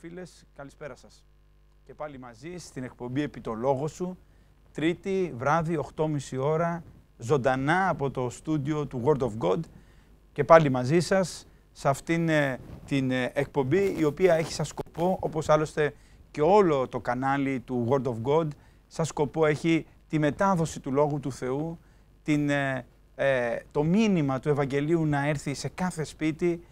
Φίλες καλησπέρα σας. Και πάλι μαζί στην εκπομπή Επί το λόγο σου, Τρίτη βράδυ, 8.30 ώρα, ζωντανά από το στούντιο του Word of God. Και πάλι μαζί σας σε αυτήν ε, την ε, εκπομπή, η οποία έχει σαν σκοπό, όπως άλλωστε και όλο το κανάλι του Word of God, σαν σκοπό έχει τη μετάδοση του λόγου του Θεού, την, ε, το μήνυμα του Ευαγγελίου να έρθει σε κάθε σπίτι.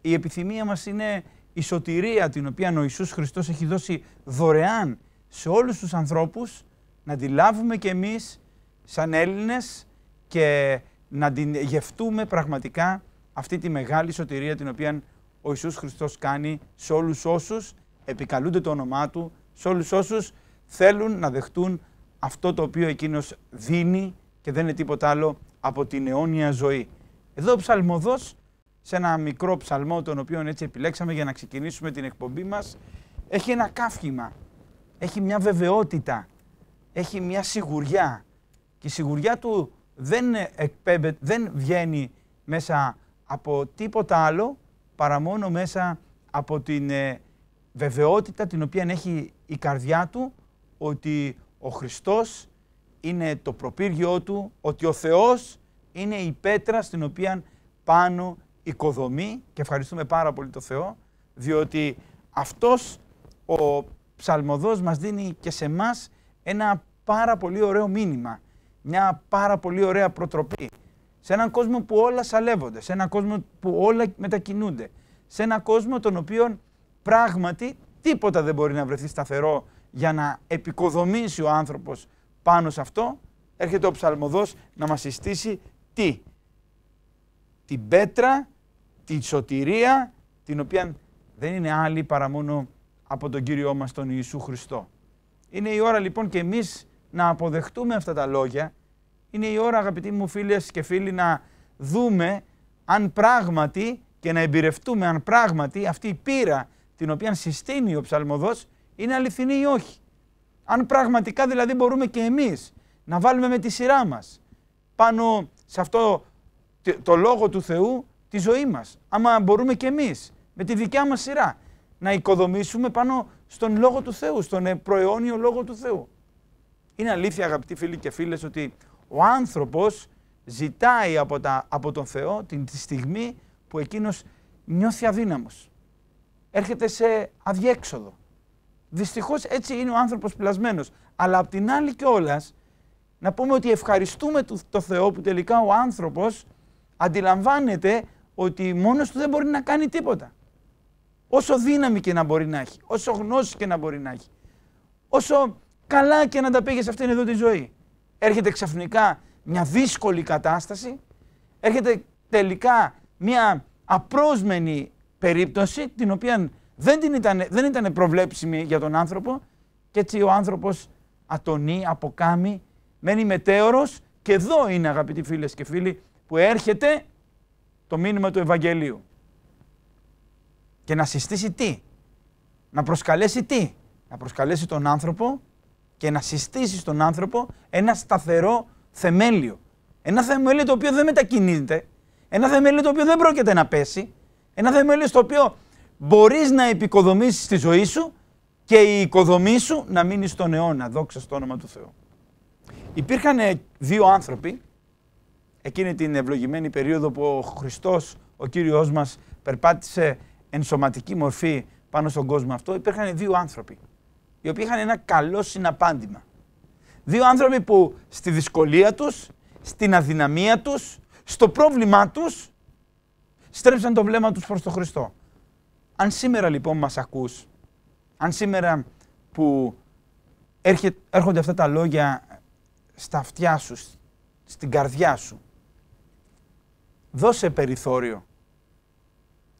Η επιθυμία μας είναι η σωτηρία την οποία ο Ιησούς Χριστός έχει δώσει δωρεάν σε όλους τους ανθρώπους, να τη λάβουμε κι εμείς σαν Έλληνες και να την γευτούμε πραγματικά αυτή τη μεγάλη σωτηρία την οποία ο Ιησούς Χριστός κάνει σε όλους όσους επικαλούνται το όνομά Του, σε όλους όσους θέλουν να δεχτούν αυτό το οποίο Εκείνος δίνει και δεν είναι τίποτα άλλο από την αιώνια ζωή. Εδώ ο ψαλμοδός σε ένα μικρό ψαλμό τον οποίο έτσι επιλέξαμε για να ξεκινήσουμε την εκπομπή μας έχει ένα καύχημα, έχει μια βεβαιότητα, έχει μια σιγουριά και η σιγουριά του δεν, εκπέμπε, δεν βγαίνει μέσα από τίποτα άλλο παρά μόνο μέσα από την ε, βεβαιότητα την οποία έχει η καρδιά του ότι ο Χριστός είναι το προπύργιό του, ότι ο Θεός είναι η πέτρα στην οποία πάνω οικοδομή και ευχαριστούμε πάρα πολύ το Θεό, διότι αυτός ο ψαλμοδός μας δίνει και σε εμά ένα πάρα πολύ ωραίο μήνυμα, μια πάρα πολύ ωραία προτροπή. Σε έναν κόσμο που όλα σαλεύονται, σε έναν κόσμο που όλα μετακινούνται, σε έναν κόσμο τον οποίο πράγματι τίποτα δεν μπορεί να βρεθεί σταθερό για να επικοδομήσει ο άνθρωπος πάνω σε αυτό, έρχεται ο ψαλμοδός να μας συστήσει τι. Την πέτρα τη σωτηρία την οποία δεν είναι άλλη παρά μόνο από τον Κύριό μας τον Ιησού Χριστό. Είναι η ώρα λοιπόν και εμείς να αποδεχτούμε αυτά τα λόγια. Είναι η ώρα αγαπητοί μου φίλες και φίλοι να δούμε αν πράγματι και να εμπειρευτούμε αν πράγματι αυτή η πείρα την οποία συστήνει ο ψαλμοδός είναι αληθινή ή όχι. Αν πραγματικά δηλαδή μπορούμε και εμείς να βάλουμε με τη σειρά μας πάνω σε αυτό το λόγο του Θεού τη ζωή μας. Άμα μπορούμε κι εμείς με τη δικιά μας σειρά να οικοδομήσουμε πάνω στον λόγο του Θεού, στον προαιώνιο λόγο του Θεού. Είναι αλήθεια, αγαπητοί φίλοι και φίλες, ότι ο άνθρωπος ζητάει από, τα, από τον Θεό την τη στιγμή που εκείνος νιώθει αδύναμος. Έρχεται σε αδιέξοδο. Δυστυχώς έτσι είναι ο άνθρωπος πλασμένος. Αλλά απ' την άλλη κιόλας, να πούμε ότι ευχαριστούμε το Θεό που τελικά ο άνθρωπος αντιλαμβάνεται ότι μόνος του δεν μπορεί να κάνει τίποτα. Όσο δύναμη και να μπορεί να έχει, όσο γνώση και να μπορεί να έχει, όσο καλά και να τα πήγε σε αυτήν εδώ τη ζωή. Έρχεται ξαφνικά μια δύσκολη κατάσταση, έρχεται τελικά μια απρόσμενη περίπτωση, την οποία δεν, την ήταν, δεν ήταν προβλέψιμη για τον άνθρωπο και έτσι ο άνθρωπος ατονεί, αποκάμει, μένει μετέωρος και εδώ είναι αγαπητοί φίλες και φίλοι που έρχεται το μήνυμα του Ευαγγελίου. Και να συστήσει τι. Να προσκαλέσει τι. Να προσκαλέσει τον άνθρωπο και να συστήσει στον άνθρωπο ένα σταθερό θεμέλιο. Ένα θεμέλιο το οποίο δεν μετακινείται. Ένα θεμέλιο το οποίο δεν πρόκειται να πέσει. Ένα θεμέλιο στο οποίο μπορείς να επικοδομήσεις τη ζωή σου και η οικοδομή σου να μείνει στον αιώνα, δόξα στο όνομα του Θεού. Υπήρχαν δύο άνθρωποι εκείνη την ευλογημένη περίοδο που ο Χριστός, ο Κύριος μας, περπάτησε εν σωματική μορφή πάνω στον κόσμο αυτό, υπήρχαν δύο άνθρωποι, οι οποίοι είχαν ένα καλό συναπάντημα. Δύο άνθρωποι που στη δυσκολία τους, στην αδυναμία τους, στο πρόβλημά τους, στρέψαν το βλέμμα τους προς τον Χριστό. Αν σήμερα λοιπόν μας ακούς, αν σήμερα που έρχονται αυτά τα λόγια στα αυτιά σου, στην καρδιά σου, Δώσε περιθώριο.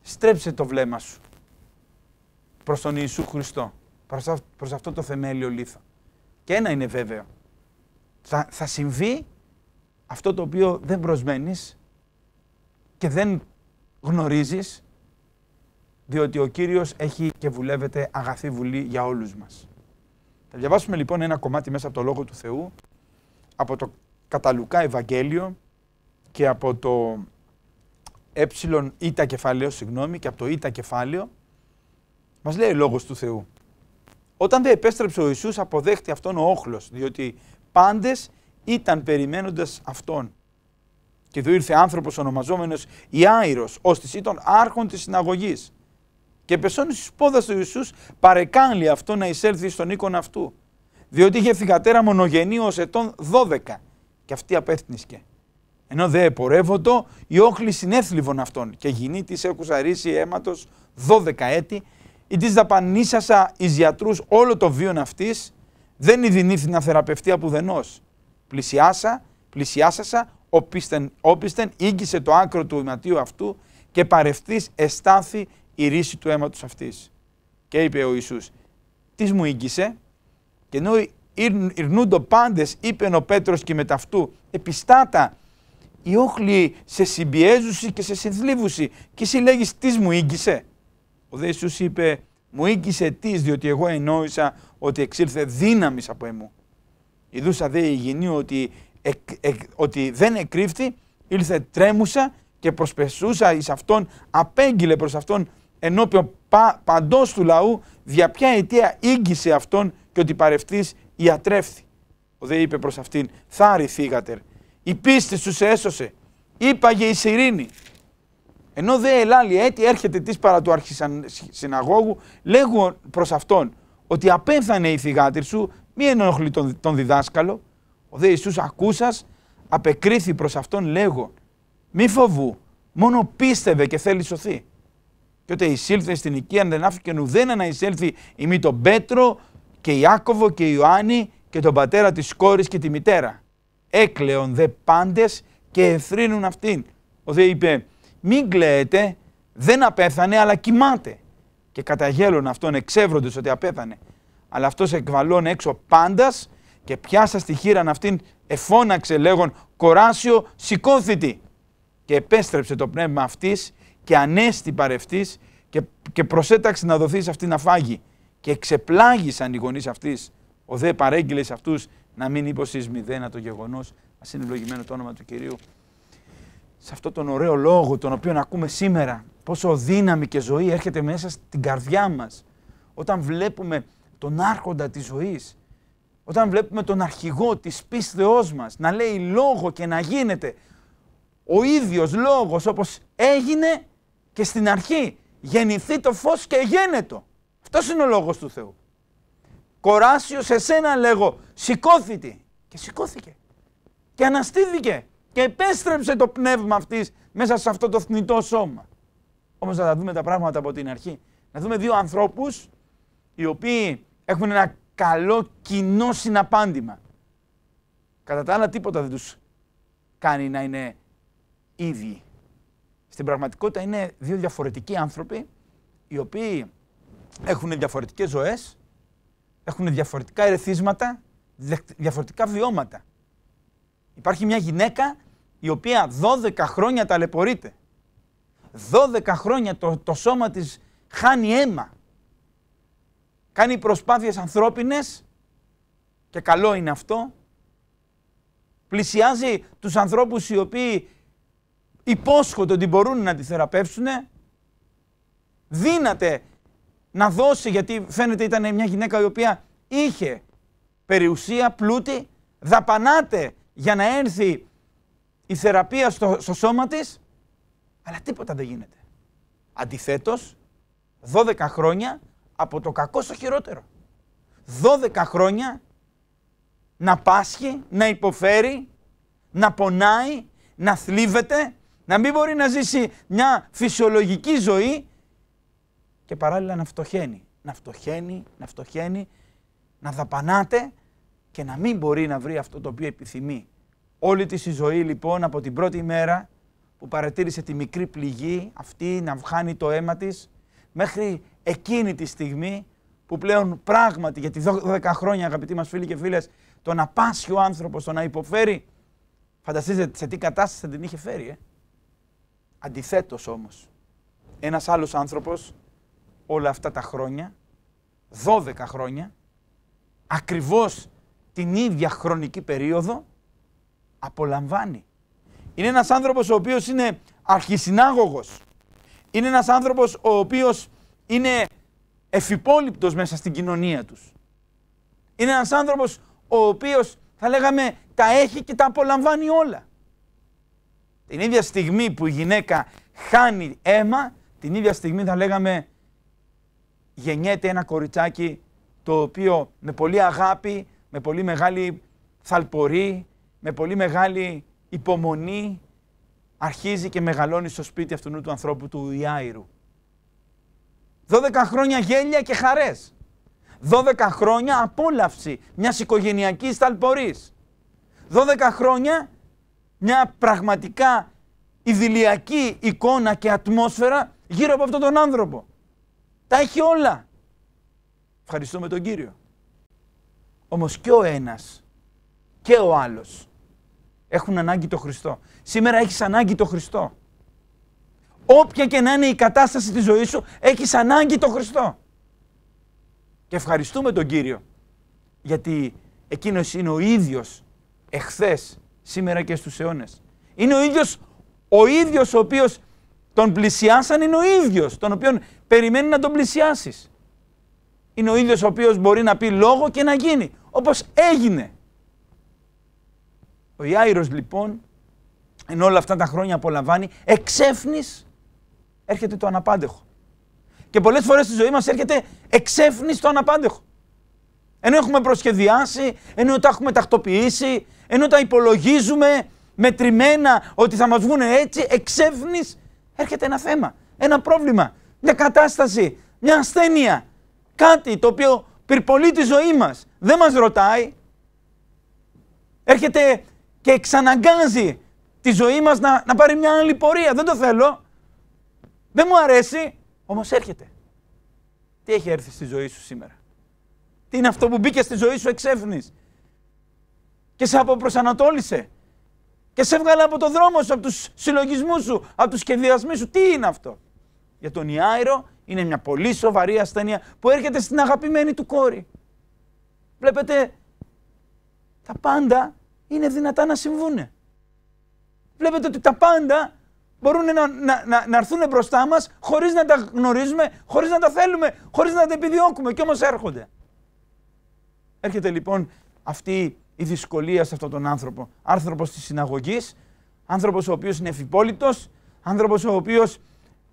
Στρέψε το βλέμμα σου προς τον Ιησού Χριστό, προς, προς αυτό το θεμέλιο λίθο. Και ένα είναι βέβαιο. Θα, συμβεί αυτό το οποίο δεν προσμένεις και δεν γνωρίζεις, διότι ο Κύριος έχει και βουλεύεται αγαθή βουλή για όλους μας. Θα διαβάσουμε λοιπόν ένα κομμάτι μέσα από το Λόγο του Θεού, από το Καταλουκά Ευαγγέλιο και από το ή ε, κεφάλαιο, συγγνώμη, και από το ή ε κεφάλαιο, μας λέει λόγος του Θεού. Όταν δε επέστρεψε ο Ιησούς αποδέχτη αυτόν ο όχλος, διότι πάντες ήταν περιμένοντας αυτόν. Και εδώ ήρθε άνθρωπος ονομαζόμενος Ιάηρος, ως ήταν άρχον της συναγωγής. Και πεσώνει στις πόδας του Ιησούς παρεκάλλη αυτό να εισέλθει στον οίκον αυτού. Διότι είχε θυγατέρα μονογενή ως ετών 12 και αυτή απέθνησκε. Ενώ δε επορεύοντο, η όχλη συνέθλιβων αυτών και γινή τη έκουσα ρίση αίματος 12 έτη, ή της δαπανίσασα εις γιατρούς όλο το βίον αυτής, δεν ειδηνήθη να θεραπευτεί απουδενός. Πλησιάσα, πλησιάσασα, όπισθεν, όπισθεν, ήγησε το άκρο του ηματίου αυτού και παρευτή εστάθη η τη δαπανισασα ει γιατρου ολο το βιον αυτη δεν ειδινηθη να θεραπευτει απουδενο πλησιασα πλησιασασα οπισθεν οπισθεν ήγγισε το ακρο του αίματος αυτής. Και είπε ο Ιησούς, τις μου ήγγισε και ενώ ηρνούντο πάντες, είπε ο Πέτρος και μεταυτού, επιστάτα οι όχλοι σε συμπιέζουση και σε συνθλίβουσι. Και εσύ λέγεις τις μου ήγγισε. Ο δε Ιησούς είπε μου ήγγισε τις διότι εγώ ενόησα ότι εξήλθε δύναμης από εμού. Ιδούσα δε η ότι, ότι δεν εκρύφθη, ήλθε τρέμουσα και προσπεσούσα εις αυτόν, απέγγειλε προς αυτόν ενώπιον πα, παντός του λαού, δια ποια αιτία ήγγισε αυτόν και ότι παρευτής ιατρεύθη. Ο δε είπε προς αυτήν, θάρη θήγατερ η πίστη σου σε έσωσε. Είπαγε η σιρήνη. Ενώ δε ελάλη έτη έρχεται της παρά του αρχισυναγώγου, λέγω προς αυτόν ότι απέθανε η θυγάτη σου, μη ενοχλεί τον, διδάσκαλο. Ο δε Ιησούς ακούσας, απεκρίθη προς αυτόν λέγω, μη φοβού, μόνο πίστευε και θέλει σωθεί. Και όταν εισήλθε στην οικία αν δεν άφηκε ουδένα να εισέλθει μη τον Πέτρο και Ιάκωβο και Ιωάννη και τον πατέρα της κόρης και τη μητέρα έκλεον δε πάντες και εθρύνουν αυτήν. Ο δε είπε μην κλαίετε, δεν απέθανε αλλά κοιμάται. Και καταγέλων αυτόν εξεύροντος ότι απέθανε. Αλλά αυτός εκβαλών έξω πάντας και πιάσα στη χείραν αυτήν εφώναξε λέγον «Κοράσιο σηκώθητη» και επέστρεψε το πνεύμα αυτής και ανέστη παρευτής και, και προσέταξε να δοθεί σε αυτήν να φάγει. Και ξεπλάγησαν οι γονείς αυτής. Ο δε παρέγγειλε σε αυτούς να μην υποσεί μηδένα το γεγονός. Ας είναι ευλογημένο το όνομα του κυρίου. Σε αυτόν τον ωραίο λόγο, τον οποίο ακούμε σήμερα, πόσο δύναμη και ζωή έρχεται μέσα στην καρδιά μας. Όταν βλέπουμε τον άρχοντα της ζωής, όταν βλέπουμε τον αρχηγό της πίστεώς μας να λέει λόγο και να γίνεται ο ίδιος λόγος όπως έγινε και στην αρχή. Γεννηθεί το φως και γένετο. Αυτός είναι ο λόγος του Θεού. Κοράσιο σε σένα λέγω, σηκώθητη. Και σηκώθηκε. Και αναστήθηκε. Και επέστρεψε το πνεύμα αυτής μέσα σε αυτό το θνητό σώμα. Όμως να τα δούμε τα πράγματα από την αρχή. Να δούμε δύο ανθρώπους οι οποίοι έχουν ένα καλό κοινό συναπάντημα. Κατά τα άλλα τίποτα δεν τους κάνει να είναι ίδιοι. Στην πραγματικότητα είναι δύο διαφορετικοί άνθρωποι οι οποίοι έχουν διαφορετικές ζωές, έχουν διαφορετικά ερεθίσματα, διαφορετικά βιώματα. Υπάρχει μια γυναίκα η οποία 12 χρόνια ταλαιπωρείται. 12 χρόνια το, το σώμα της χάνει αίμα. Κάνει προσπάθειες ανθρώπινες και καλό είναι αυτό. Πλησιάζει τους ανθρώπους οι οποίοι υπόσχονται ότι μπορούν να τη θεραπεύσουν. Δύναται να δώσει, γιατί φαίνεται ήταν μια γυναίκα η οποία είχε περιουσία, πλούτη, δαπανάτε για να έρθει η θεραπεία στο, στο σώμα της, αλλά τίποτα δεν γίνεται. Αντιθέτως, 12 χρόνια από το κακό στο χειρότερο. 12 χρόνια να πάσχει, να υποφέρει, να πονάει, να θλίβεται, να μην μπορεί να ζήσει μια φυσιολογική ζωή και παράλληλα να φτωχαίνει. Να φτωχαίνει, να φτωχαίνει, να δαπανάτε και να μην μπορεί να βρει αυτό το οποίο επιθυμεί. Όλη της η ζωή λοιπόν από την πρώτη μέρα που παρατήρησε τη μικρή πληγή αυτή να βγάνει το αίμα της μέχρι εκείνη τη στιγμή που πλέον πράγματι για γιατί 12 χρόνια αγαπητοί μας φίλοι και φίλες τον ο άνθρωπος το να υποφέρει φανταστείτε σε τι κατάσταση θα την είχε φέρει ε. Αντιθέτως όμως ένας άλλος άνθρωπος όλα αυτά τα χρόνια, 12 χρόνια, ακριβώς την ίδια χρονική περίοδο, απολαμβάνει. Είναι ένας άνθρωπος ο οποίος είναι αρχισυνάγωγος. Είναι ένας άνθρωπος ο οποίος είναι εφυπόληπτος μέσα στην κοινωνία τους. Είναι ένας άνθρωπος ο οποίος θα λέγαμε τα έχει και τα απολαμβάνει όλα. Την ίδια στιγμή που η γυναίκα χάνει αίμα, την ίδια στιγμή θα λέγαμε γεννιέται ένα κοριτσάκι το οποίο με πολύ αγάπη, με πολύ μεγάλη θαλπορή, με πολύ μεγάλη υπομονή αρχίζει και μεγαλώνει στο σπίτι αυτού του ανθρώπου του Ιάιρου. Δώδεκα χρόνια γέλια και χαρές. Δώδεκα χρόνια απόλαυση μιας οικογένειακή θαλπορής. Δώδεκα χρόνια μια πραγματικά ιδηλιακή εικόνα και ατμόσφαιρα γύρω από αυτόν τον άνθρωπο. Τα έχει όλα. Ευχαριστούμε τον Κύριο. Όμως και ο ένας και ο άλλος έχουν ανάγκη το Χριστό. Σήμερα έχεις ανάγκη το Χριστό. Όποια και να είναι η κατάσταση της ζωής σου, έχεις ανάγκη το Χριστό. Και ευχαριστούμε τον Κύριο, γιατί εκείνος είναι ο ίδιος εχθές, σήμερα και στους αιώνες. Είναι ο ίδιος ο ίδιος ο οποίος τον πλησιάσαν είναι ο ίδιος, τον οποίο περιμένει να τον πλησιάσεις. Είναι ο ίδιος ο οποίος μπορεί να πει λόγο και να γίνει. Όπως έγινε. Ο Ιάηρος λοιπόν, ενώ όλα αυτά τα χρόνια απολαμβάνει, εξέφνης έρχεται το αναπάντεχο. Και πολλές φορές στη ζωή μας έρχεται εξέφνης το αναπάντεχο. Ενώ έχουμε προσχεδιάσει, ενώ τα έχουμε τακτοποιήσει, ενώ τα υπολογίζουμε μετρημένα ότι θα μας βγουν έτσι, εξέφνης έρχεται ένα θέμα, ένα πρόβλημα, μια κατάσταση, μια ασθένεια. Κάτι το οποίο πυρπολεί τη ζωή μας. Δεν μας ρωτάει. Έρχεται και εξαναγκάζει τη ζωή μας να, να πάρει μια άλλη πορεία. Δεν το θέλω. Δεν μου αρέσει. Όμως έρχεται. Τι έχει έρθει στη ζωή σου σήμερα. Τι είναι αυτό που μπήκε στη ζωή σου εξέφνης. Και σε αποπροσανατόλισε και σε έβγαλε από το δρόμο σου, από τους συλλογισμούς σου, από τους σχεδιασμούς σου. Τι είναι αυτό. Για τον Ιάιρο είναι μια πολύ σοβαρή ασθένεια που έρχεται στην αγαπημένη του κόρη. Βλέπετε, τα πάντα είναι δυνατά να συμβούνε. Βλέπετε ότι τα πάντα μπορούν να, να, να, να έρθουν μπροστά μας χωρίς να τα γνωρίζουμε, χωρίς να τα θέλουμε, χωρίς να τα επιδιώκουμε και όμως έρχονται. Έρχεται λοιπόν αυτή η δυσκολία σε αυτόν τον άνθρωπο. Άνθρωπος της συναγωγής, άνθρωπος ο οποίος είναι εφυπόλητο, άνθρωπος ο οποίος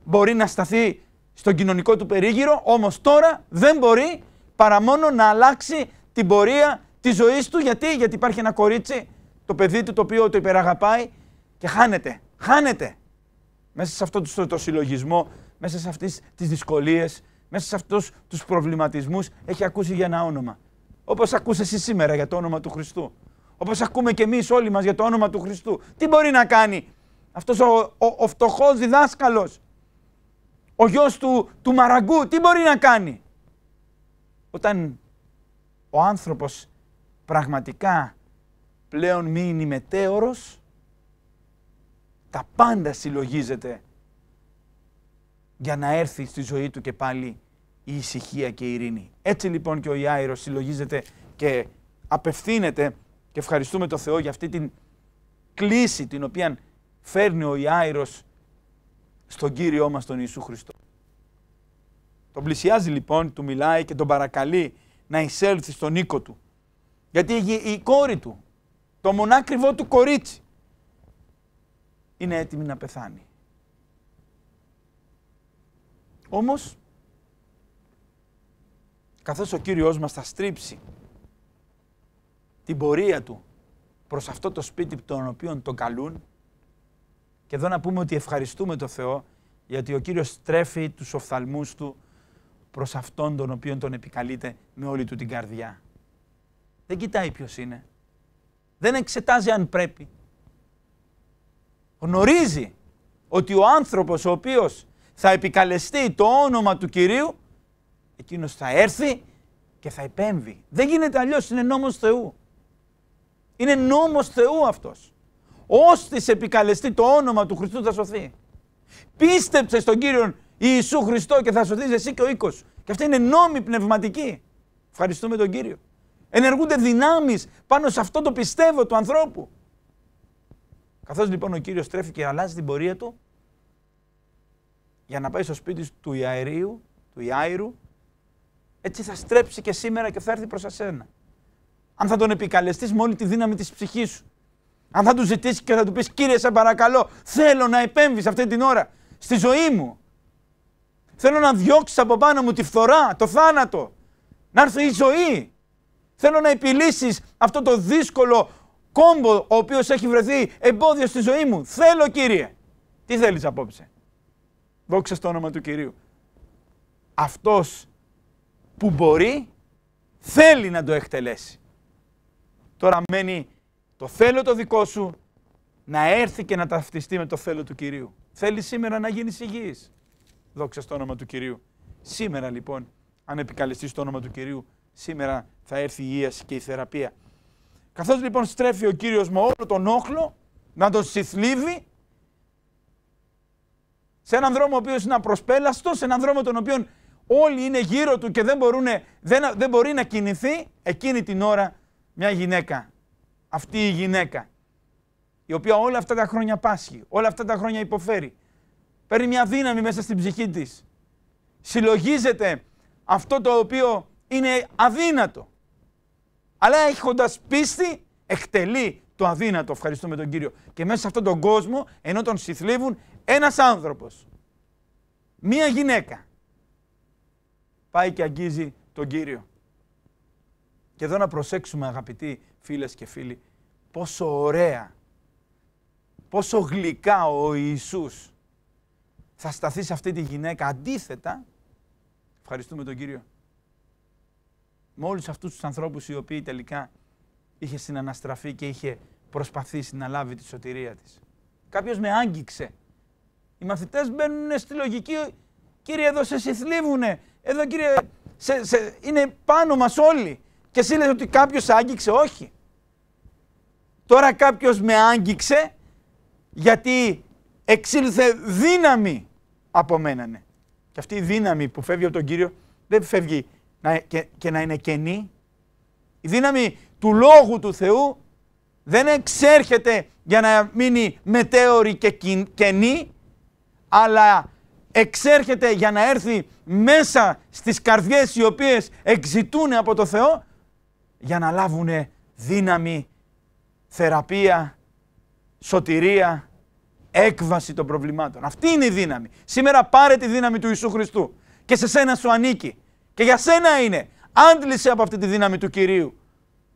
μπορεί να σταθεί στον κοινωνικό του περίγυρο, όμως τώρα δεν μπορεί παρά μόνο να αλλάξει την πορεία της ζωής του. Γιατί? Γιατί υπάρχει ένα κορίτσι, το παιδί του το οποίο το υπεραγαπάει και χάνεται. Χάνεται μέσα σε αυτό το συλλογισμό, μέσα σε αυτές τις δυσκολίες, μέσα σε αυτούς τους προβληματισμούς, έχει ακούσει για ένα όνομα. Όπως ακούσε εσύ σήμερα για το όνομα του Χριστού. Όπως ακούμε και εμείς όλοι μας για το όνομα του Χριστού. Τι μπορεί να κάνει αυτός ο, ο, ο φτωχός διδάσκαλος, ο γιος του, του μαραγκού, τι μπορεί να κάνει. Όταν ο άνθρωπος πραγματικά πλέον μείνει μετέωρος, τα πάντα συλλογίζεται για να έρθει στη ζωή του και πάλι η ησυχία και η ειρήνη. Έτσι λοιπόν και ο Ιάηρος συλλογίζεται και απευθύνεται και ευχαριστούμε τον Θεό για αυτή την κλίση την οποία φέρνει ο Ιάηρος στον Κύριό μας τον Ιησού Χριστό. Τον πλησιάζει λοιπόν, του μιλάει και τον παρακαλεί να εισέλθει στον οίκο του. Γιατί η κόρη του, το μονάκριβό του κορίτσι, είναι έτοιμη να πεθάνει. Όμως καθώς ο Κύριος μας θα στρίψει την πορεία του προς αυτό το σπίτι των οποίων τον καλούν και εδώ να πούμε ότι ευχαριστούμε τον Θεό γιατί ο Κύριος στρέφει τους οφθαλμούς του προς αυτόν τον οποίον τον επικαλείται με όλη του την καρδιά. Δεν κοιτάει ποιος είναι. Δεν εξετάζει αν πρέπει. Γνωρίζει ότι ο άνθρωπος ο οποίος θα επικαλεστεί το όνομα του Κυρίου εκείνος θα έρθει και θα επέμβει. Δεν γίνεται αλλιώς, είναι νόμος Θεού. Είναι νόμος Θεού αυτός. Όστις επικαλεστεί το όνομα του Χριστού θα σωθεί. Πίστεψε στον Κύριο Ιησού Χριστό και θα σωθείς εσύ και ο οίκος. Και αυτή είναι νόμοι πνευματική. Ευχαριστούμε τον Κύριο. Ενεργούνται δυνάμεις πάνω σε αυτό το πιστεύω του ανθρώπου. Καθώς λοιπόν ο Κύριος τρέφει και αλλάζει την πορεία του για να πάει στο σπίτι του Ιαερίου, του Ιάιρου, έτσι θα στρέψει και σήμερα και θα έρθει προς εσένα. Αν θα τον επικαλεστείς με όλη τη δύναμη της ψυχής σου. Αν θα του ζητήσεις και θα του πεις «Κύριε, σε παρακαλώ, θέλω να επέμβεις αυτή την ώρα στη ζωή μου. Θέλω να διώξεις από πάνω μου τη φθορά, το θάνατο. Να έρθει η ζωή. Θέλω να επιλύσεις αυτό το δύσκολο κόμπο ο οποίος έχει βρεθεί εμπόδιο στη ζωή μου. Θέλω, Κύριε. Τι θέλεις απόψε. Δόξα στο όνομα του Κυρίου. Αυτός που μπορεί, θέλει να το εκτελέσει. Τώρα μένει το θέλω το δικό σου να έρθει και να ταυτιστεί με το θέλω του Κυρίου. Θέλει σήμερα να γίνεις υγιής. Δόξα στο όνομα του Κυρίου. Σήμερα λοιπόν, αν επικαλεστείς το όνομα του Κυρίου, σήμερα θα έρθει η υγεία και η θεραπεία. Καθώς λοιπόν στρέφει ο Κύριος με όλο τον όχλο, να τον συθλίβει, σε έναν δρόμο ο οποίος είναι απροσπέλαστος, σε έναν δρόμο τον οποίο όλοι είναι γύρω του και δεν, μπορούνε, δεν, δεν μπορεί να κινηθεί εκείνη την ώρα μια γυναίκα. Αυτή η γυναίκα, η οποία όλα αυτά τα χρόνια πάσχει, όλα αυτά τα χρόνια υποφέρει. Παίρνει μια δύναμη μέσα στην ψυχή της. Συλλογίζεται αυτό το οποίο είναι αδύνατο. Αλλά έχοντας πίστη, εκτελεί το αδύνατο. Ευχαριστούμε τον Κύριο. Και μέσα σε αυτόν τον κόσμο, ενώ τον συθλίβουν, ένας άνθρωπος, μία γυναίκα, πάει και αγγίζει τον Κύριο. Και εδώ να προσέξουμε αγαπητοί φίλες και φίλοι, πόσο ωραία, πόσο γλυκά ο Ιησούς θα σταθεί σε αυτή τη γυναίκα. Αντίθετα, ευχαριστούμε τον Κύριο, με όλους αυτούς τους ανθρώπους οι οποίοι τελικά είχε συναναστραφεί και είχε προσπαθήσει να λάβει τη σωτηρία της. Κάποιος με άγγιξε. Οι μαθητές μπαίνουν στη λογική, κύριε εδώ σε συθλίβουνε, εδώ κύριε, είναι πάνω μας όλοι. Και εσύ λες ότι κάποιος άγγιξε, όχι. Τώρα κάποιος με άγγιξε γιατί εξήλθε δύναμη από μένανε. Ναι. Και αυτή η δύναμη που φεύγει από τον Κύριο δεν φεύγει και, και να είναι κενή. Η δύναμη του Λόγου του Θεού δεν εξέρχεται για να μείνει μετέωρη και κενή, αλλά εξέρχεται για να έρθει μέσα στις καρδιές οι οποίες εξητούν από το Θεό για να λάβουν δύναμη, θεραπεία, σωτηρία, έκβαση των προβλημάτων. Αυτή είναι η δύναμη. Σήμερα πάρε τη δύναμη του Ιησού Χριστού και σε σένα σου ανήκει. Και για σένα είναι. Άντλησε από αυτή τη δύναμη του Κυρίου.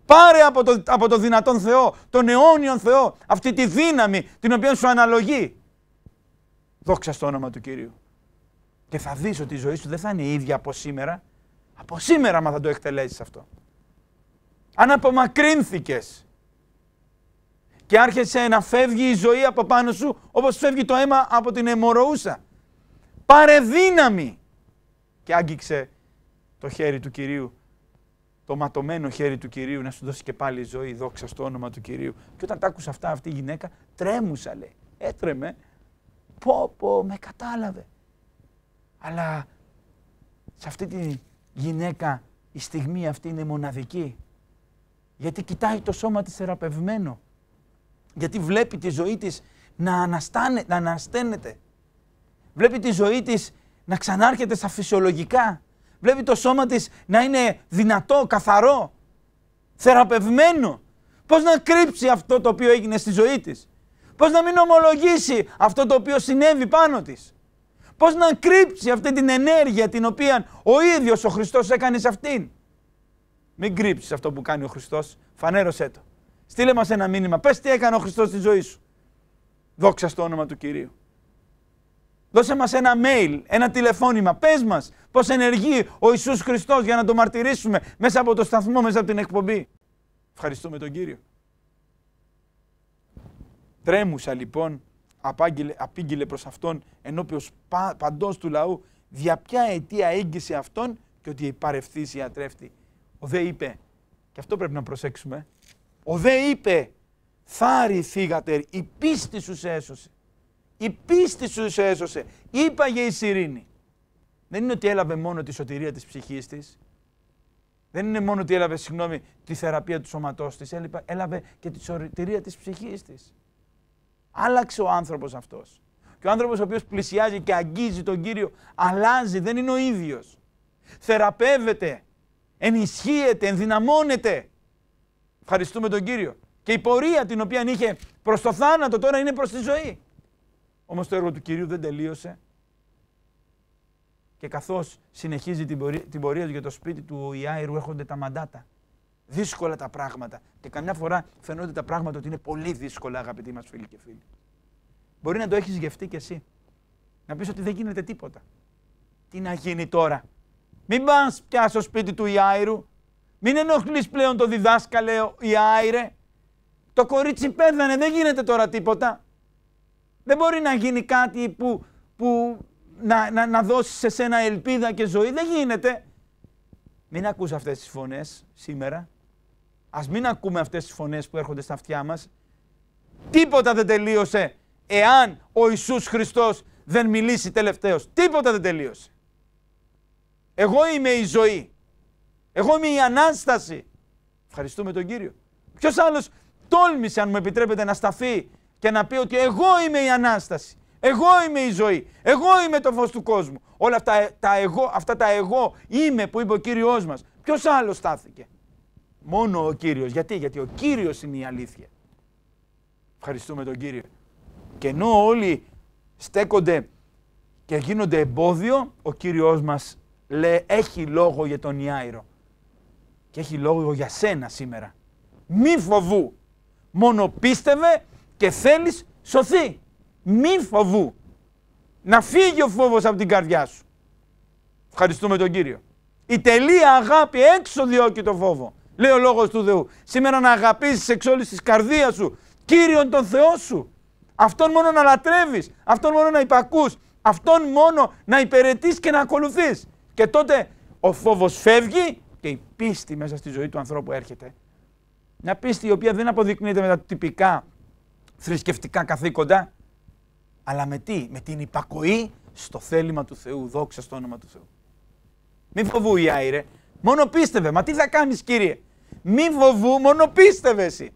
Πάρε από το, από το δυνατόν Θεό, τον αιώνιον Θεό, αυτή τη δύναμη την οποία σου αναλογεί. Δόξα στο όνομα του Κυρίου. Και θα δεις ότι η ζωή σου δεν θα είναι η ίδια από σήμερα. Από σήμερα μα θα το εκτελέσεις αυτό. Αν απομακρύνθηκες και άρχισε να φεύγει η ζωή από πάνω σου όπως φεύγει το αίμα από την αιμορροούσα. Πάρε δύναμη και άγγιξε το χέρι του Κυρίου, το ματωμένο χέρι του Κυρίου να σου δώσει και πάλι ζωή, δόξα στο όνομα του Κυρίου. Και όταν τα άκουσα αυτά αυτή η γυναίκα τρέμουσα λέει, έτρεμε, πω πω με κατάλαβε. Αλλά σε αυτή τη γυναίκα η στιγμή αυτή είναι μοναδική. Γιατί κοιτάει το σώμα της θεραπευμένο. Γιατί βλέπει τη ζωή της να, αναστάνε, να ανασταίνεται. Βλέπει τη ζωή της να ξανάρχεται στα φυσιολογικά. Βλέπει το σώμα της να είναι δυνατό, καθαρό, θεραπευμένο. Πώς να κρύψει αυτό το οποίο έγινε στη ζωή της. Πώς να μην ομολογήσει αυτό το οποίο συνέβη πάνω της. Πώς να κρύψει αυτή την ενέργεια την οποία ο ίδιος ο Χριστός έκανε σε αυτήν. Μην κρύψεις αυτό που κάνει ο Χριστός, φανέρωσέ το. Στείλε μας ένα μήνυμα, πες τι έκανε ο Χριστός στη ζωή σου. Δόξα στο όνομα του Κυρίου. Δώσε μας ένα mail, ένα τηλεφώνημα. Πες μας πώς ενεργεί ο Ιησούς Χριστός για να το μαρτυρήσουμε μέσα από το σταθμό, μέσα από την εκπομπή. Ευχαριστούμε τον Κύριο. Τρέμουσα λοιπόν απάγγελε, απήγγειλε προς αυτόν ενώπιος πα, παντός του λαού δια ποια αιτία έγκυσε αυτόν και ότι η ατρέφτη. Ο δε είπε, και αυτό πρέπει να προσέξουμε, ο δε είπε θάρι θίγατερ, η πίστη σου σε έσωσε. Η πίστη σου σε έσωσε. Είπαγε η Σιρήνη. Δεν είναι ότι έλαβε μόνο τη σωτηρία της ψυχής της. Δεν είναι μόνο ότι έλαβε, συγγνώμη, τη θεραπεία του σώματός της. Έλαβε και τη σωτηρία της ψυχής της. Άλλαξε ο άνθρωπος αυτός. Και ο άνθρωπος ο οποίος πλησιάζει και αγγίζει τον κύριο, αλλάζει, δεν είναι ο ίδιος. Θεραπεύεται, ενισχύεται, ενδυναμώνεται. Ευχαριστούμε τον κύριο. Και η πορεία την οποία είχε προς το θάνατο τώρα είναι προς τη ζωή. Όμως το έργο του κυρίου δεν τελείωσε. Και καθώς συνεχίζει την πορεία, του για το σπίτι του Ιάιρου, έρχονται τα μαντάτα δύσκολα τα πράγματα. Και καμιά φορά φαίνονται τα πράγματα ότι είναι πολύ δύσκολα, αγαπητοί μας φίλοι και φίλοι. Μπορεί να το έχεις γευτεί κι εσύ. Να πεις ότι δεν γίνεται τίποτα. Τι να γίνει τώρα. Μην πας πια στο σπίτι του Ιάιρου Μην ενοχλείς πλέον το διδάσκαλε Ιάιρε Το κορίτσι πέθανε, δεν γίνεται τώρα τίποτα. Δεν μπορεί να γίνει κάτι που, που να, να, να δώσεις σε σένα ελπίδα και ζωή. Δεν γίνεται. Μην ακούς αυτές τις φωνές σήμερα ας μην ακούμε αυτές τις φωνές που έρχονται στα αυτιά μας. Τίποτα δεν τελείωσε εάν ο Ιησούς Χριστός δεν μιλήσει τελευταίος. Τίποτα δεν τελείωσε. Εγώ είμαι η ζωή. Εγώ είμαι η Ανάσταση. Ευχαριστούμε τον Κύριο. Ποιος άλλος τόλμησε αν μου επιτρέπετε να σταθεί και να πει ότι εγώ είμαι η Ανάσταση. Εγώ είμαι η ζωή. Εγώ είμαι το φως του κόσμου. Όλα αυτά ε, τα εγώ, αυτά τα εγώ είμαι που είπε ο Κύριος μας. Ποιος άλλος στάθηκε. Μόνο ο Κύριος. Γιατί, γιατί ο Κύριος είναι η αλήθεια. Ευχαριστούμε τον Κύριο. Και ενώ όλοι στέκονται και γίνονται εμπόδιο, ο Κύριος μας λέει, έχει λόγο για τον Ιάιρο. Και έχει λόγο για σένα σήμερα. Μη φοβού. Μόνο πίστευε και θέλεις σωθεί. Μη φοβού. Να φύγει ο φόβος από την καρδιά σου. Ευχαριστούμε τον Κύριο. Η τελεία αγάπη έξω διώκει το φόβο λέει ο λόγος του Θεού. Σήμερα να αγαπήσεις εξ όλης της καρδίας σου κύριον τον Θεό σου. Αυτόν μόνο να λατρεύεις, αυτόν μόνο να υπακούς, αυτόν μόνο να υπηρετείς και να ακολουθείς. Και τότε ο φόβος φεύγει και η πίστη μέσα στη ζωή του ανθρώπου έρχεται. Μια πίστη η οποία δεν αποδεικνύεται με τα τυπικά θρησκευτικά καθήκοντα, αλλά με τι, με την υπακοή στο θέλημα του Θεού, δόξα στο όνομα του Θεού. Μην φοβού η άειρε. μόνο πίστευε, μα τι θα κάνεις κύριε. Μη φοβού, μόνο πίστευε εσύ.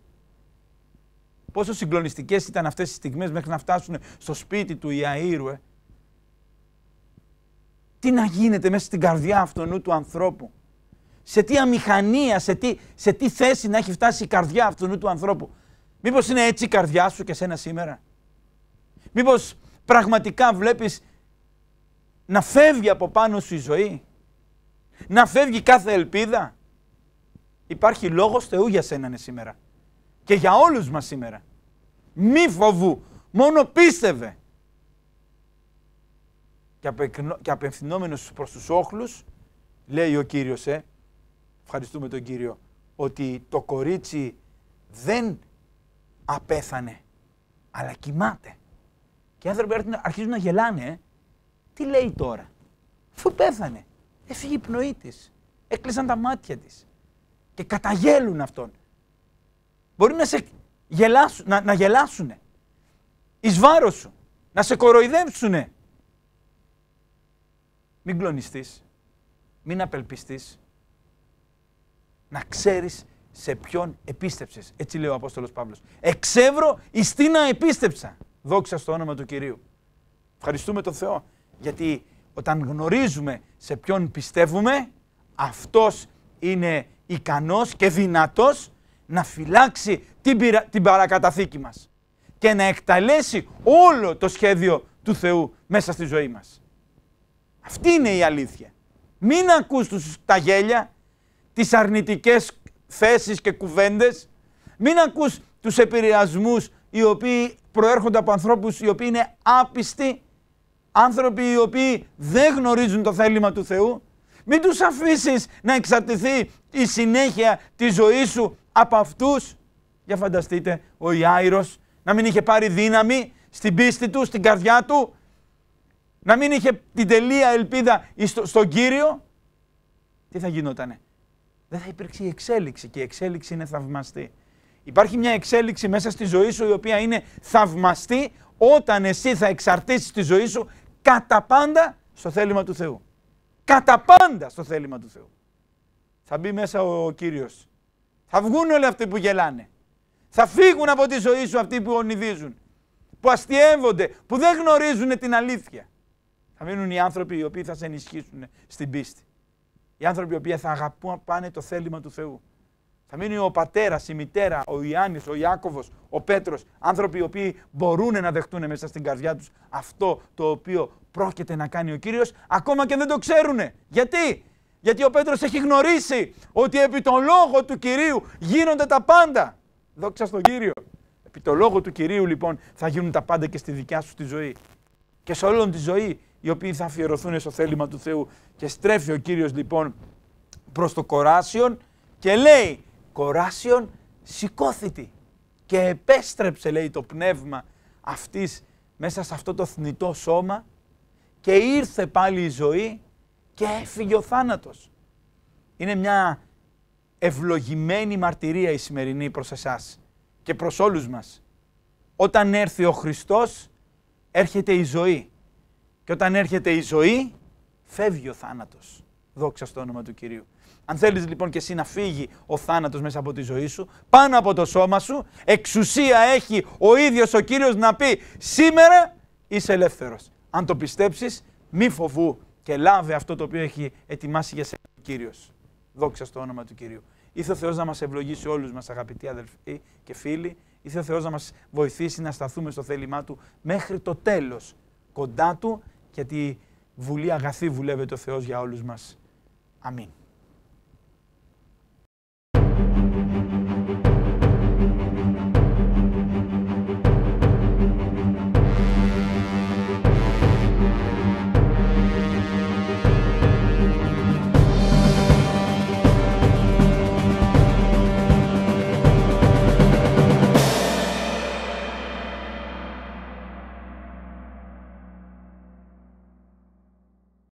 Πόσο συγκλονιστικές ήταν αυτές οι στιγμές μέχρι να φτάσουν στο σπίτι του Ιαήρου, ε. Τι να γίνεται μέσα στην καρδιά αυτού του ανθρώπου. Σε τι αμηχανία, σε τι, σε τι θέση να έχει φτάσει η καρδιά αυτού του ανθρώπου. Μήπως είναι έτσι η καρδιά σου και σένα σήμερα. Μήπως πραγματικά βλέπεις να φεύγει από πάνω σου η ζωή. Να φεύγει κάθε ελπίδα υπάρχει λόγος Θεού για είναι σήμερα. Και για όλους μας σήμερα. Μη φοβού, μόνο πίστευε. Και απευθυνόμενος προς τους όχλους, λέει ο Κύριος, ε, ευχαριστούμε τον Κύριο, ότι το κορίτσι δεν απέθανε, αλλά κοιμάται. Και οι άνθρωποι αρχίζουν να γελάνε. Ε. Τι λέει τώρα, αφού πέθανε, έφυγε η πνοή της, έκλεισαν τα μάτια της και καταγέλουν αυτόν. Μπορεί να σε γελάσουν, να, να γελάσουνε εις βάρος σου, να σε κοροϊδέψουνε. Μην κλονιστείς, μην απελπιστείς, να ξέρεις σε ποιον επίστεψες. Έτσι λέει ο Απόστολος Παύλος. Εξεύρω εις τι να επίστεψα. Δόξα στο όνομα του Κυρίου. Ευχαριστούμε τον Θεό. Γιατί όταν γνωρίζουμε σε ποιον πιστεύουμε, αυτός είναι ικανός και δυνατός να φυλάξει την, την παρακαταθήκη μας και να εκταλέσει όλο το σχέδιο του Θεού μέσα στη ζωή μας. Αυτή είναι η αλήθεια. Μην ακούς τους, τα γέλια, τις αρνητικές θέσεις και κουβέντες, μην ακούς τους επηρεασμούς οι οποίοι προέρχονται από ανθρώπους οι οποίοι είναι άπιστοι, άνθρωποι οι οποίοι δεν γνωρίζουν το θέλημα του Θεού, μην τους αφήσεις να εξαρτηθεί η συνέχεια της ζωής σου από αυτούς. Για φανταστείτε ο Ιάηρος να μην είχε πάρει δύναμη στην πίστη του, στην καρδιά του, να μην είχε την τελεία ελπίδα στον Κύριο, τι θα γινότανε. Δεν θα υπήρξε η εξέλιξη και η εξέλιξη είναι θαυμαστή. Υπάρχει μια εξέλιξη μέσα στη ζωή σου η οποία είναι θαυμαστή όταν εσύ θα εξαρτήσεις τη ζωή σου κατά πάντα στο θέλημα του Θεού. Κατά πάντα στο θέλημα του Θεού. Θα μπει μέσα ο Κύριος. Θα βγουν όλοι αυτοί που γελάνε. Θα φύγουν από τη ζωή σου αυτοί που ονειδίζουν. Που αστειεύονται, που δεν γνωρίζουν την αλήθεια. Θα μείνουν οι άνθρωποι οι οποίοι θα σε ενισχύσουν στην πίστη. Οι άνθρωποι οι οποίοι θα αγαπούν πάνε το θέλημα του Θεού. Θα μείνει ο πατέρας, η μητέρα, ο Ιάννης, ο Ιάκωβος, ο Πέτρος, άνθρωποι οι οποίοι μπορούν να δεχτούν μέσα στην καρδιά τους αυτό το οποίο πρόκειται να κάνει ο κύριος, ακόμα και δεν το ξέρουν. Γιατί? Γιατί ο πέτρος έχει γνωρίσει ότι επί τον λόγο του Κυρίου γίνονται τα πάντα. Δόξα στον Κύριο. Επί τον λόγο του Κυρίου λοιπόν θα γίνουν τα πάντα και στη δικιά σου τη ζωή. Και σε όλον τη ζωή οι οποίοι θα αφιερωθούν στο θέλημα του Θεού. Και στρέφει ο κύριος, λοιπόν προς το κοράσιον και λέει Κοράσιον σηκώθητη και επέστρεψε λέει το πνεύμα αυτής μέσα σε αυτό το θνητό σώμα και ήρθε πάλι η ζωή και έφυγε ο θάνατος. Είναι μια ευλογημένη μαρτυρία η σημερινή προς εσάς και προς όλους μας. Όταν έρθει ο Χριστός έρχεται η ζωή και όταν έρχεται η ζωή φεύγει ο θάνατος. Δόξα στο όνομα του Κυρίου. Αν θέλεις λοιπόν και εσύ να φύγει ο θάνατος μέσα από τη ζωή σου, πάνω από το σώμα σου, εξουσία έχει ο ίδιος ο Κύριος να πει: Σήμερα είσαι ελεύθερος. Αν το πιστέψεις μη φοβού και λάβε αυτό το οποίο έχει ετοιμάσει για σένα ο Κύριος. Δόξα στο όνομα του κυρίου. Ήθε ο Θεός να μας ευλογήσει όλους μας αγαπητοί αδελφοί και φίλοι. Ήθε ο Θεός να μας βοηθήσει να σταθούμε στο θέλημά του μέχρι το τέλος. κοντά του, γιατί βουλή αγαθή βουλεύεται ο Θεός για όλους μας. Αμήν.